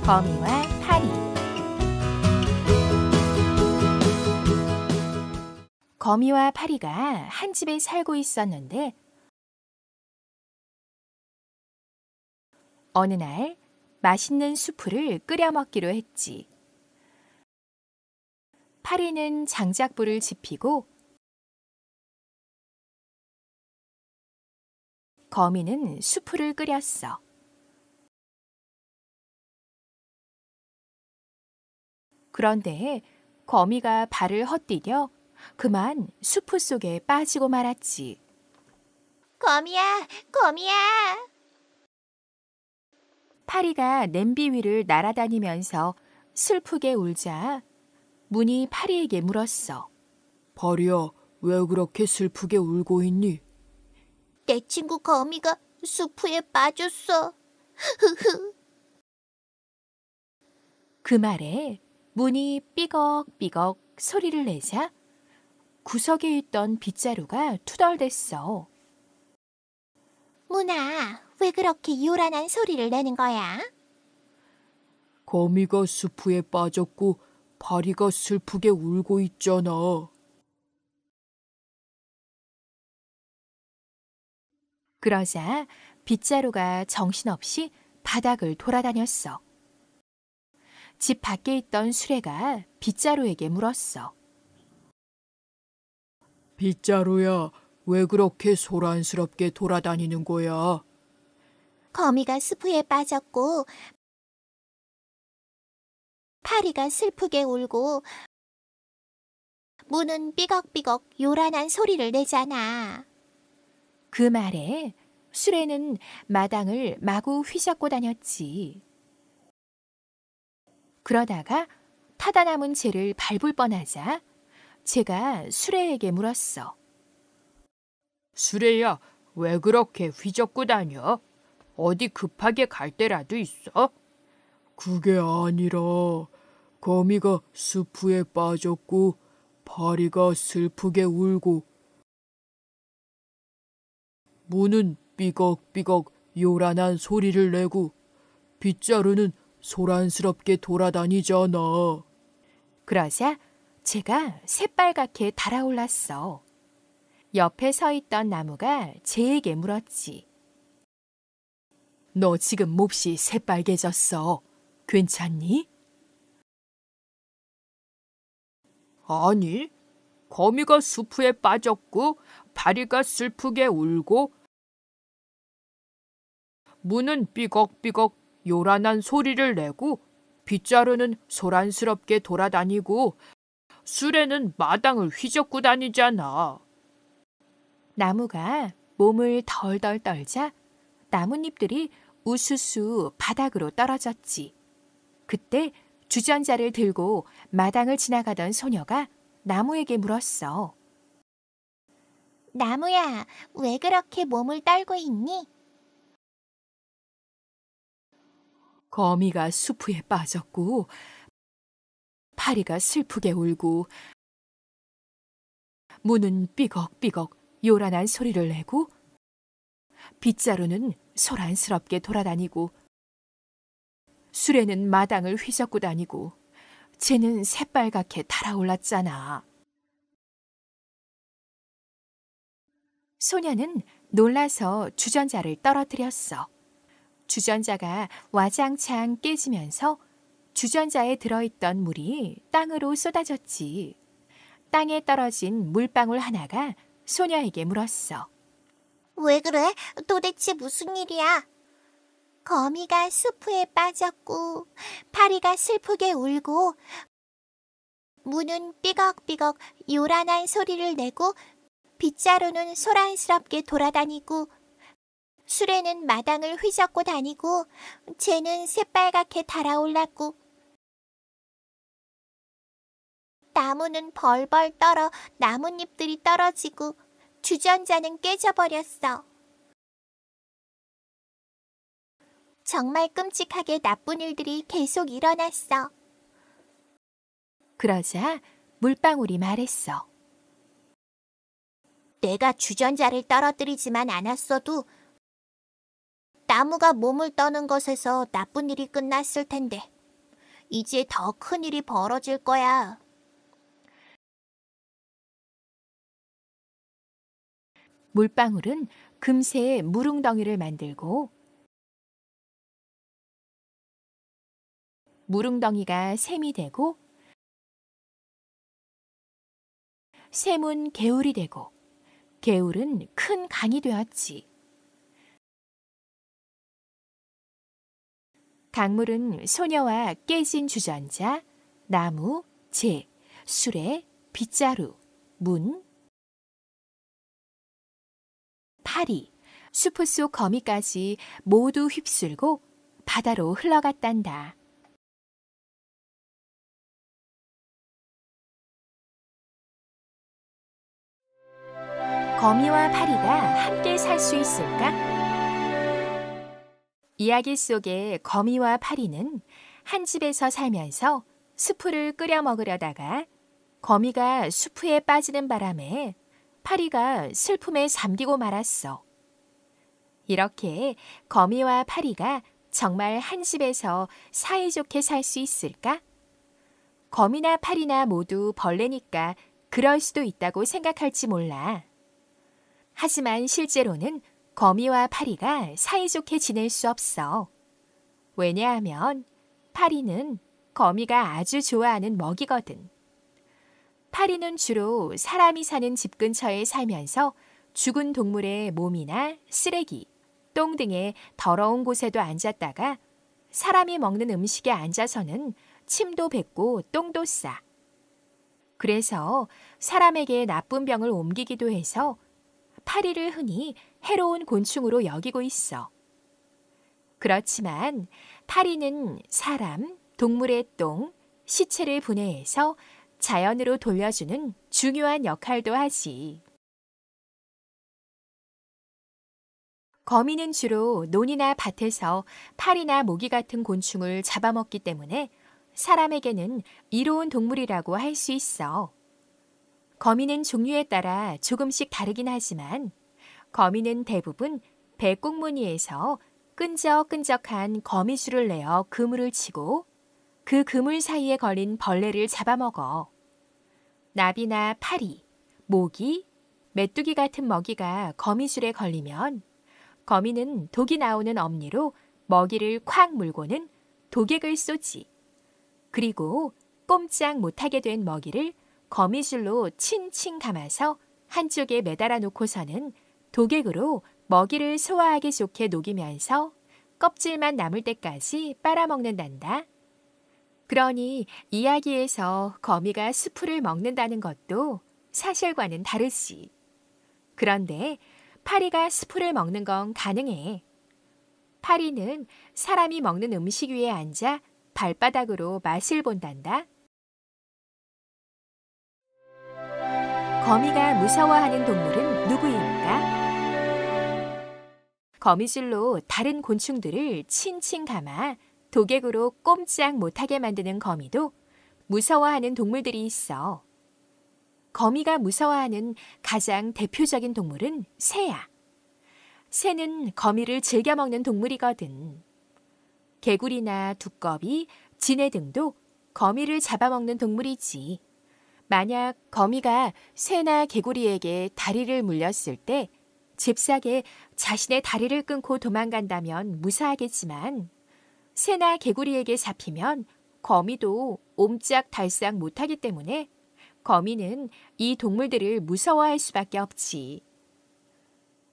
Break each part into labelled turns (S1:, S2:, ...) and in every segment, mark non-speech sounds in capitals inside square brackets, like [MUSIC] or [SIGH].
S1: 거미와 파리 거미와 파리가 한 집에 살고
S2: 있었는데 어느 날 맛있는 수프를 끓여 먹기로 했지. 파리는 장작불을 지피고 거미는 수프를 끓였어. 그런데 거미가 발을 헛디뎌 그만 수프 속에 빠지고 말았지.
S3: 거미야, 거미야!
S1: 파리가 냄비 위를 날아다니면서 슬프게 울자
S2: 문이 파리에게 물었어. 파리야, 왜 그렇게 슬프게 울고
S3: 있니? 내 친구 거미가 수프에 빠졌어. 흐흐. [LAUGHS] 그
S1: 말에 문이 삐걱삐걱 소리를 내자 구석에 있던 빗자루가
S3: 투덜댔어. 누나, 왜 그렇게 요란한 소리를 내는 거야?
S2: 거미가 수프에 빠졌고 바리가 슬프게 울고 있잖아. 그러자 빗자루가 정신없이
S1: 바닥을 돌아다녔어. 집 밖에 있던 수레가
S3: 빗자루에게 물었어.
S2: 빗자루야, 왜 그렇게 소란스럽게 돌아다니는 거야?
S3: 거미가 스프에 빠졌고 파리가 슬프게 울고 문은 삐걱삐걱 요란한 소리를 내잖아. 그 말에 수레는 마당을 마구 휘젓고
S1: 다녔지. 그러다가 타다 남은 채를 밟을 뻔하자 제가 수레에게 물었어.
S2: 수레야, 왜 그렇게 휘젓고 다녀? 어디 급하게 갈 때라도 있어? 그게 아니라 거미가 수프에 빠졌고 파리가 슬프게 울고 무는 삐걱삐걱 요란한 소리를 내고 빗자루는 소란스럽게 돌아다니잖아. 그러자 제가 새빨갛게 달아올랐어. 옆에 서
S1: 있던 나무가 제에게 물었지. 너 지금 몹시
S2: 새빨개졌어. 괜찮니? 아니, 거미가 수프에 빠졌고 바리가 슬프게 울고 문은 삐걱삐걱 요란한 소리를 내고 빗자루는 소란스럽게 돌아다니고 술에는 마당을 휘젓고 다니잖아.
S1: 나무가 몸을 덜덜 떨자 나뭇잎들이 우수수 바닥으로 떨어졌지. 그때 주전자를 들고 마당을
S3: 지나가던 소녀가 나무에게 물었어. 나무야, 왜 그렇게 몸을 떨고 있니?
S2: 거미가 수프에 빠졌고, 파리가 슬프게 울고, 문은 삐걱삐걱 요란한
S1: 소리를 내고 빗자루는 소란스럽게 돌아다니고
S2: 수레는 마당을 휘젓고 다니고 쟤는 새빨갛게 달아올랐잖아.
S1: 소녀는 놀라서 주전자를 떨어뜨렸어. 주전자가 와장창 깨지면서 주전자에 들어있던 물이 땅으로 쏟아졌지. 땅에 떨어진 물방울 하나가 소녀에게 물었어.
S3: 왜 그래? 도대체 무슨 일이야? 거미가 수프에 빠졌고, 파리가 슬프게 울고, 문은 삐걱삐걱 요란한 소리를 내고, 빗자루는 소란스럽게 돌아다니고, 수레는 마당을 휘젓고 다니고, 쟤는 새빨갛게 달아올랐고, 나무는 벌벌 떨어 나뭇잎들이 떨어지고 주전자는 깨져버렸어. 정말 끔찍하게 나쁜 일들이 계속 일어났어. 그러자 물방울이 말했어. 내가 주전자를 떨어뜨리지만 않았어도 나무가 몸을 떠는 것에서 나쁜 일이 끝났을 텐데 이제 더 큰 일이 벌어질 거야.
S2: 물방울은 금세 무릉덩이를 만들고 무릉덩이가 샘이 되고 샘은 개울이 되고 개울은 큰 강이 되었지.
S1: 강물은 소녀와 깨진 주전자, 나무, 재, 술레 빗자루, 문, 파리, 수풀속 거미까지 모두 휩쓸고
S2: 바다로 흘러갔단다. 거미와 파리가 함께 살 수 있을까?
S1: 이야기 속의 거미와 파리는 한 집에서 살면서 수프를 끓여 먹으려다가 거미가 수프에 빠지는 바람에 파리가 슬픔에 잠기고 말았어. 이렇게 거미와 파리가 정말 한 집에서 사이좋게 살 수 있을까? 거미나 파리나 모두 벌레니까 그럴 수도 있다고 생각할지 몰라. 하지만 실제로는 거미와 파리가 사이좋게 지낼 수 없어. 왜냐하면 파리는 거미가 아주 좋아하는 먹이거든. 파리는 주로 사람이 사는 집 근처에 살면서 죽은 동물의 몸이나 쓰레기, 똥 등의 더러운 곳에도 앉았다가 사람이 먹는 음식에 앉아서는 침도 뱉고 똥도 싸. 그래서 사람에게 나쁜 병을 옮기기도 해서 파리를 흔히 해로운 곤충으로 여기고 있어. 그렇지만 파리는 사람, 동물의 똥, 시체를 분해해서 자연으로 돌려주는 중요한 역할도 하시. 거미는 주로 논이나 밭에서 파리나 모기 같은 곤충을 잡아먹기 때문에 사람에게는 이로운 동물이라고 할 수 있어. 거미는 종류에 따라 조금씩 다르긴 하지만 거미는 대부분 배꼽무늬에서 끈적끈적한 거미줄을 내어 그물을 치고 그 그물 사이에 걸린 벌레를 잡아먹어. 나비나 파리, 모기, 메뚜기 같은 먹이가 거미줄에 걸리면 거미는 독이 나오는 엄니로 먹이를 콱 물고는 독액을 쏘지. 그리고 꼼짝 못하게 된 먹이를 거미줄로 칭칭 감아서 한쪽에 매달아 놓고서는 독액으로 먹이를 소화하기 좋게 녹이면서 껍질만 남을 때까지 빨아먹는단다. 그러니 이야기에서 거미가 수프를 먹는다는 것도 사실과는 다르지. 그런데 파리가 수프를 먹는 건 가능해. 파리는 사람이 먹는 음식 위에 앉아 발바닥으로 맛을 본단다. 거미가 무서워하는 동물은 누구일까? 거미줄로 다른 곤충들을 칭칭 감아 도객으로 꼼짝 못하게 만드는 거미도 무서워하는 동물들이 있어. 거미가 무서워하는 가장 대표적인 동물은 새야. 새는 거미를 즐겨 먹는 동물이거든. 개구리나 두꺼비, 진해 등도 거미를 잡아먹는 동물이지. 만약 거미가 새나 개구리에게 다리를 물렸을 때 잽싸게 자신의 다리를 끊고 도망간다면 무사하겠지만 새나 개구리에게 잡히면 거미도 옴짝 달싹 못하기 때문에 거미는 이 동물들을 무서워할 수밖에 없지.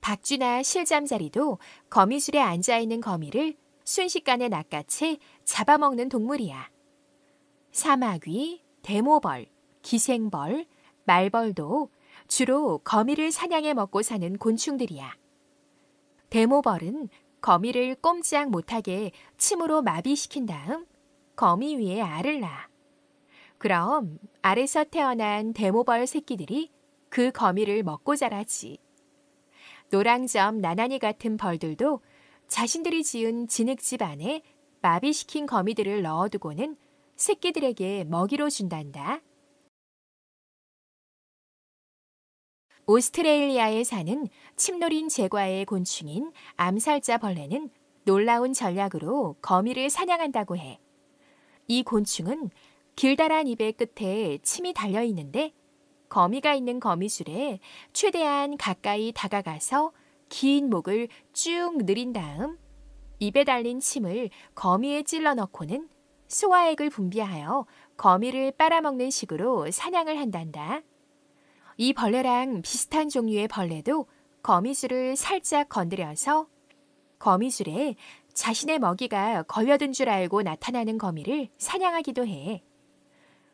S1: 박쥐나 실잠자리도 거미줄에 앉아있는 거미를 순식간에 낚아채 잡아먹는 동물이야. 사마귀, 대모벌, 기생벌, 말벌도 주로 거미를 사냥해 먹고 사는 곤충들이야. 대모벌은 거미를 꼼지락 못하게 침으로 마비시킨 다음 거미 위에 알을 낳아. 그럼 알에서 태어난 데모벌 새끼들이 그 거미를 먹고 자라지. 노랑점 나나니 같은 벌들도 자신들이 지은 진흙집 안에 마비시킨 거미들을 넣어두고는 새끼들에게 먹이로 준단다. 오스트레일리아에 사는 침노린 제과의 곤충인 암살자 벌레는 놀라운 전략으로 거미를 사냥한다고 해. 이 곤충은 길다란 입의 끝에 침이 달려 있는데 거미가 있는 거미줄에 최대한 가까이 다가가서 긴 목을 쭉 늘인 다음 입에 달린 침을 거미에 찔러 넣고는 소화액을 분비하여 거미를 빨아먹는 식으로 사냥을 한단다. 이 벌레랑 비슷한 종류의 벌레도 거미줄을 살짝 건드려서 거미줄에 자신의 먹이가 걸려든 줄 알고 나타나는 거미를 사냥하기도 해.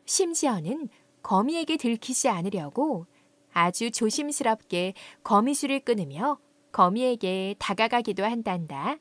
S1: 심지어는 거미에게 들키지 않으려고 아주 조심스럽게 거미줄을 끊으며 거미에게 다가가기도 한단다.